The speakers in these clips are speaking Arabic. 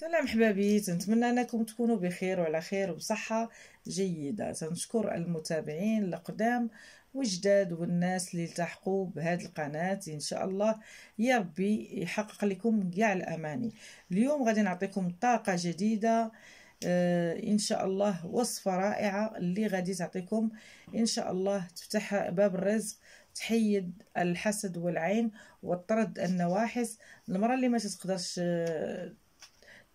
سلام حبابي نتمنى انكم تكونوا بخير وعلى خير وبصحه جيده تنشكر المتابعين القدام وجداد والناس اللي التحقوا بهذه القناه ان شاء الله يا ربي يحقق لكم كاع الاماني اليوم غادي نعطيكم طاقه جديده آه، ان شاء الله وصفه رائعه اللي غادي تعطيكم ان شاء الله تفتح باب الرزق تحيد الحسد والعين وطرد النواحس المره اللي ما تقدرش آه،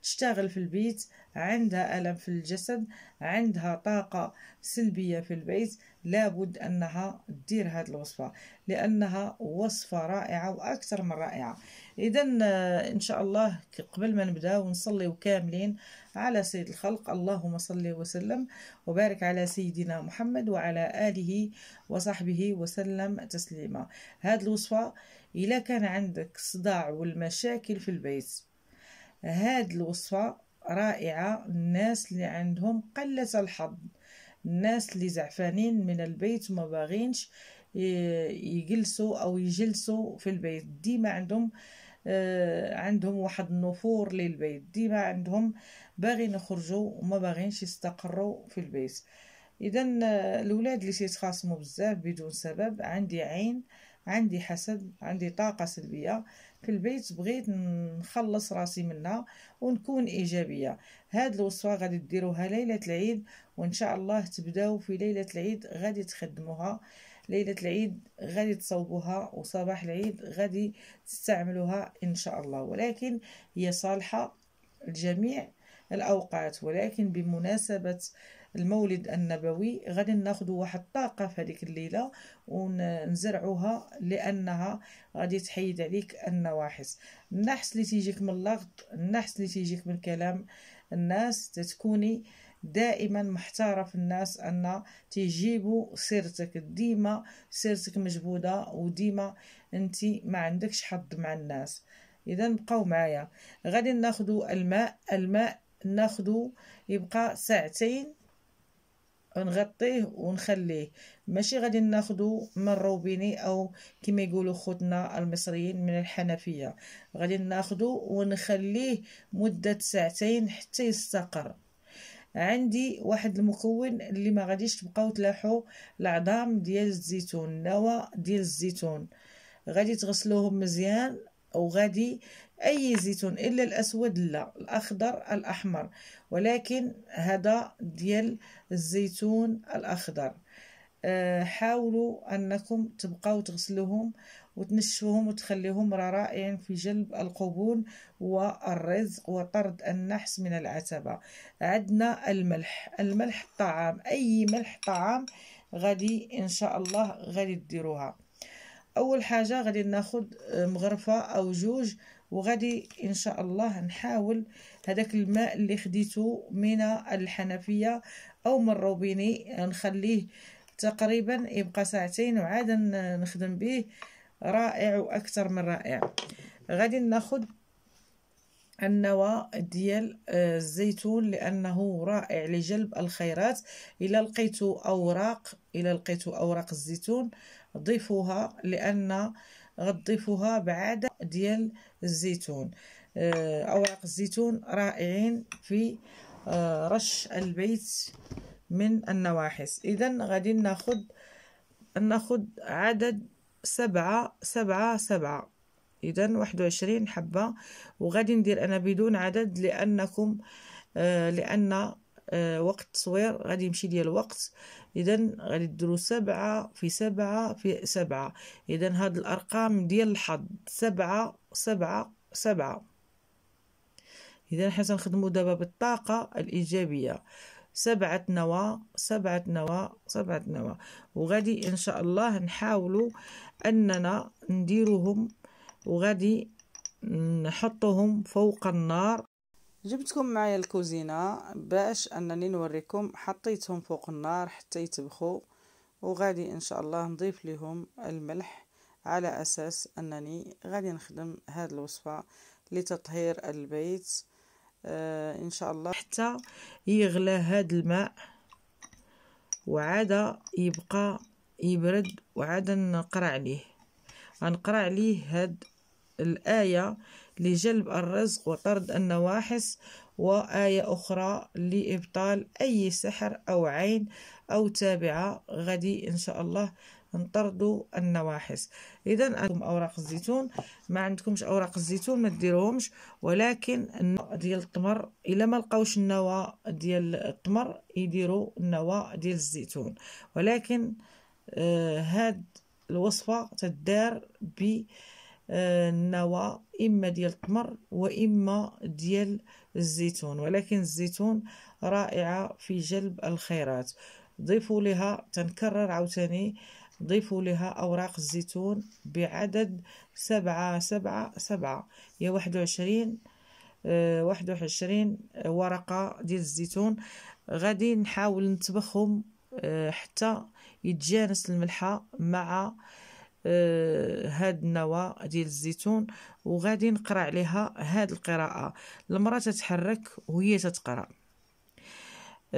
تشتغل في البيت عندها ألم في الجسد عندها طاقة سلبية في البيت لابد أنها تدير هذه الوصفة لأنها وصفة رائعة وأكثر من رائعة إذا آه، إن شاء الله قبل ما نبدأ ونصلي كاملين على سيد الخلق اللهم صل وسلم وبارك على سيدنا محمد وعلى آله وصحبه وسلم تسليما هذه الوصفة إذا كان عندك صداع والمشاكل في البيت هاد الوصفة رائعة الناس اللي عندهم قلة الحظ الناس اللي زعفانين من البيت وما باغينش يجلسوا او يجلسوا في البيت ديما عندهم آه، عندهم واحد النفور للبيت ديما عندهم باغيين يخرجوا وما باغينش يستقروا في البيت اذا آه، الاولاد اللي سيتخاصموا بزاف بدون سبب عندي عين عندي حسد عندي طاقة سلبية في البيت بغيت نخلص راسي منها ونكون إيجابية هاد الوصفة غادي ديروها ليلة العيد وإن شاء الله تبداو في ليلة العيد غادي تخدموها ليلة العيد غادي تصوبوها وصباح العيد غادي تستعملوها إن شاء الله ولكن هي صالحة لجميع الأوقات ولكن بمناسبة المولد النبوي غادي ناخذ واحد الطاقه في هذيك الليله ونزرعوها لانها غادي تحيد عليك النواحس النحس اللي تيجيك من اللغط النحس اللي تيجيك من كلام الناس تتكوني دائما محتاره في الناس ان تجيبوا سيرتك ديما سيرتك مجبوده وديما انت ما عندكش حظ مع الناس اذا بقاو معايا غادي ناخذ الماء الماء ناخذ يبقى ساعتين نغطيه ونخليه ماشي غادي ناخدو من الروبيني او كما يقولوا خوتنا المصريين من الحنفيه غادي ناخدو ونخليه مده ساعتين حتى يستقر عندي واحد المكون اللي ما غاديش تبقاو تلاحو العظام ديال الزيتون النوى ديال الزيتون غادي تغسلوهم مزيان وغادي أي زيتون إلا الأسود لا الأخضر الأحمر ولكن هذا ديال الزيتون الأخضر آه، حاولوا أنكم تبقاو تغسلوهم وتنشفوهم وتخليهم رائعين رائعين في جلب القبول والرزق وطرد النحس من العتبة عندنا الملح الملح الطعام أي ملح طعام غادي إن شاء الله غادي ديروها أول حاجة غادي ناخد آه، مغرفة أو جوج وغادي ان شاء الله نحاول هذاك الماء اللي خديته من الحنفيه او من الروبيني نخليه تقريبا يبقى ساعتين وعاد نخدم به رائع واكثر من رائع غادي ناخد النوى ديال آه، الزيتون لانه رائع لجلب الخيرات الى لقيتوا اوراق الى لقيتوا اوراق الزيتون ضيفوها لان غضيفوها بعد ديال الزيتون آه، اوراق الزيتون رائعين في آه، رش البيت من النواحس اذا غادي ناخذ ناخذ عدد سبعة سبعة سبعة اذا واحد وعشرين حبة وغادي ندير انا بدون عدد لانكم آه، لان آه، وقت التصوير غادي يمشي ديال الوقت اذا غادي ديروا سبعة في سبعة في سبعة اذا هاد الارقام ديال الحظ سبعة سبعة سبعة اذا حنا نخدموا دابا بالطاقه الايجابيه سبعة نوا سبعة نوا سبعة نوا وغادي إن شاء الله نحاولوا أننا نديروهم وغادي نحطهم فوق النار جبتكم معايا الكوزينه باش انني نوريكم حطيتهم فوق النار حتى يتبخوا وغادي ان شاء الله نضيف لهم الملح على اساس انني غادي نخدم هاد الوصفه لتطهير البيت آه ان شاء الله حتى يغلى هاد الماء وعاد يبقى يبرد وعاد نقرا عليه غنقرا عليه هاد الايه لجلب الرزق وطرد النواحس وآية أخرى لإبطال أي سحر أو عين أو تابعة غدي إن شاء الله نطردوا النواحس إذا عندكم أوراق الزيتون ما عندكمش أوراق الزيتون ما تديروهمش ولكن النوى ديال التمر إلا ما لقاوش النوى ديال التمر يديروا النوى ديال الزيتون ولكن آه هاد الوصفة تدار ب النوى آه، اما ديال التمر واما ديال الزيتون ولكن الزيتون رائعه في جلب الخيرات ضيفوا لها تنكرر عاوتاني ضيفوا لها اوراق الزيتون بعدد سبعة سبعة سبعة هي واحد وعشرين آه، واحد وعشرين ورقة ديال الزيتون غادي نحاول نطبخهم آه، حتى يتجانس الملحة مع آه، هاد النوى ديال الزيتون وغادي نقرا عليها هاد القراءه المراه تتحرك وهي تتقرا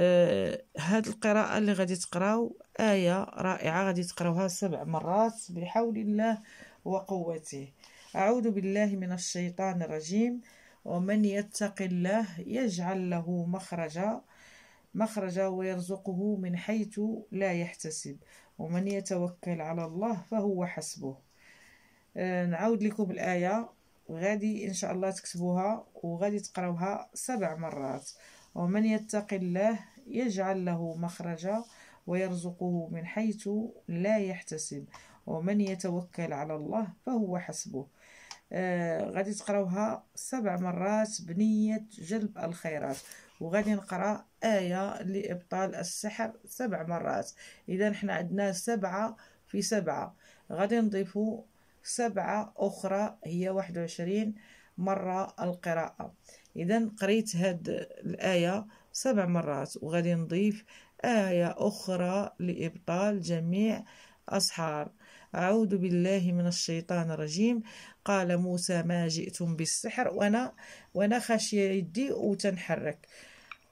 آه هاد القراءة اللي غادي تقراو آية رائعة غادي تقراوها سبع مرات بحول الله وقوته أعوذ بالله من الشيطان الرجيم ومن يتق الله يجعل له مخرجا مخرجا ويرزقه من حيث لا يحتسب ومن يتوكل على الله فهو حسبه آه، نعاود لكم الآية غادي إن شاء الله تكتبوها وغادي تقراوها سبع مرات ومن يتق الله يجعل له مخرجا ويرزقه من حيث لا يحتسب ومن يتوكل على الله فهو حسبه آه، غادي تقراوها سبع مرات بنية جلب الخيرات وغادي نقرا آية لإبطال السحر سبع مرات إذا نحن عندنا سبعة في سبعة غادي نضيفوا سبعة أخرى هي واحد وعشرين مرة القراءة إذا قريت هاد الآية سبع مرات وغادي نضيف آية أخرى لإبطال جميع أسحار أعوذ بالله من الشيطان الرجيم قال موسى ما جئتم بالسحر وأنا وأنا خاشية يدي وتنحرك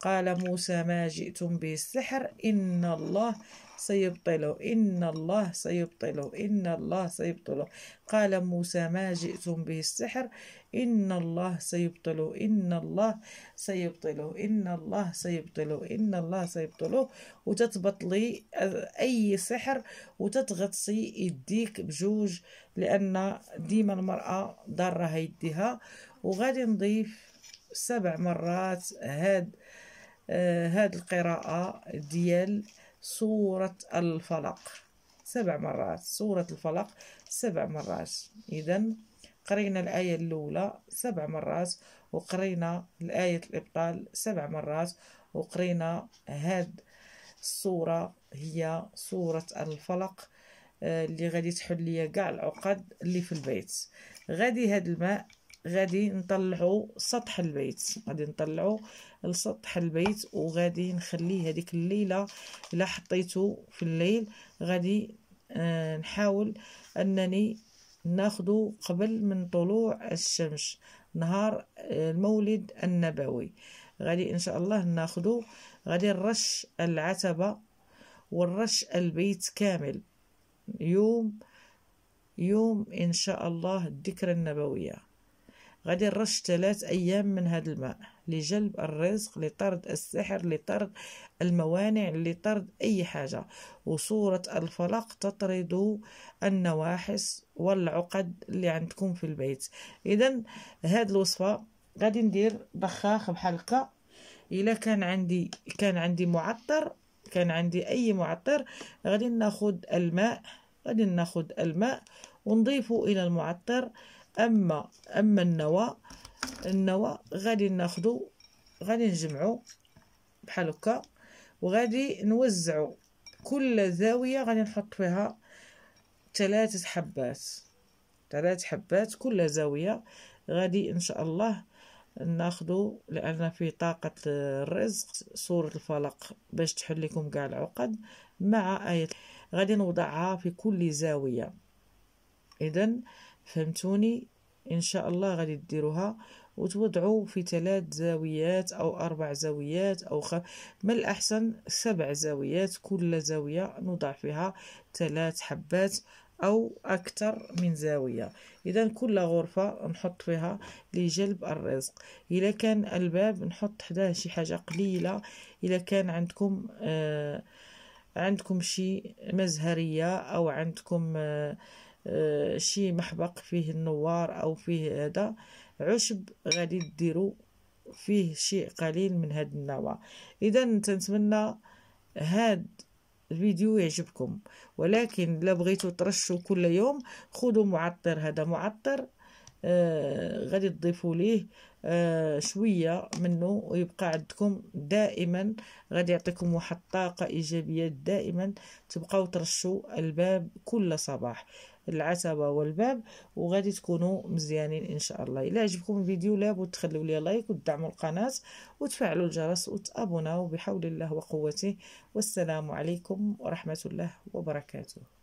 قال موسى ما جئتم به السحر إن الله سيبطله إن الله سيبطله إن الله سيبطله قال موسى ما جئتم به السحر إن الله سيبطله إن الله سيبطله إن الله سيبطله إن الله سيبطله وتتبطلي أي سحر وتتغطسي يديك بجوج لأن ديما المرأة ضارة يديها وغادي نضيف سبع مرات هاد آه، هاد القراءة ديال سورة الفلق سبع مرات سورة الفلق سبع مرات إذا قرينا الآية الأولى سبع مرات وقرينا الآية الإبطال سبع مرات وقرينا هاد الصورة هي صورة الفلق آه، اللي غادي تحل ليا كاع العقد اللي في البيت غادي هاد الماء غادي نطلعوا سطح البيت غادي نطلعوا لسطح البيت وغادي نخليه هذيك الليله الا حطيته في الليل غادي آه، نحاول انني ناخده قبل من طلوع الشمس نهار آه، المولد النبوي غادي ان شاء الله ناخده غادي نرش العتبه ونرش البيت كامل يوم يوم ان شاء الله الذكرى النبويه غادي نرش ثلاث أيام من هذا الماء لجلب الرزق لطرد السحر لطرد الموانع لطرد أي حاجة وصورة الفلق تطرد النواحس والعقد اللي عندكم في البيت إذا هاد الوصفة غادي ندير بخاخ بحلقة إلا كان عندي كان عندي معطر كان عندي أي معطر غادي ناخد الماء غادي ناخد الماء ونضيفه إلى المعطر اما اما النوى النوى غادي ناخدو غادي نجمعو بحال هكا وغادي نوزعو كل زاويه غادي نحط فيها ثلاثه حبات ثلاث حبات كل زاويه غادي ان شاء الله ناخدو لان في طاقه الرزق سوره الفلق باش تحل لكم كاع العقد مع ايه غادي نوضعها في كل زاويه اذا فهمتوني ان شاء الله غادي ديروها وتوضعوا في ثلاث زاويات او اربع زاويات او خ... من الاحسن سبع زاويات كل زاويه نوضع فيها ثلاث حبات او اكثر من زاويه اذا كل غرفه نحط فيها لجلب الرزق اذا كان الباب نحط حداه شي حاجه قليله اذا كان عندكم آه عندكم شي مزهريه او عندكم آه آه، شي محبق فيه النوار او فيه هذا عشب غادي ديروا فيه شيء قليل من هاد النوع اذا تنتمنى هاد الفيديو يعجبكم ولكن لا بغيتو ترشوا كل يوم خذوا معطر هذا معطر آه غادي تضيفوا ليه آه شويه منه ويبقى عندكم دائما غادي يعطيكم واحد الطاقه ايجابيه دائما تبقاو ترشوا الباب كل صباح العتبه والباب وغادي تكونوا مزيانين ان شاء الله الا عجبكم الفيديو لابد تخلوا لي لايك وتدعموا القناه وتفعلوا الجرس وتابوناو بحول الله وقوته والسلام عليكم ورحمه الله وبركاته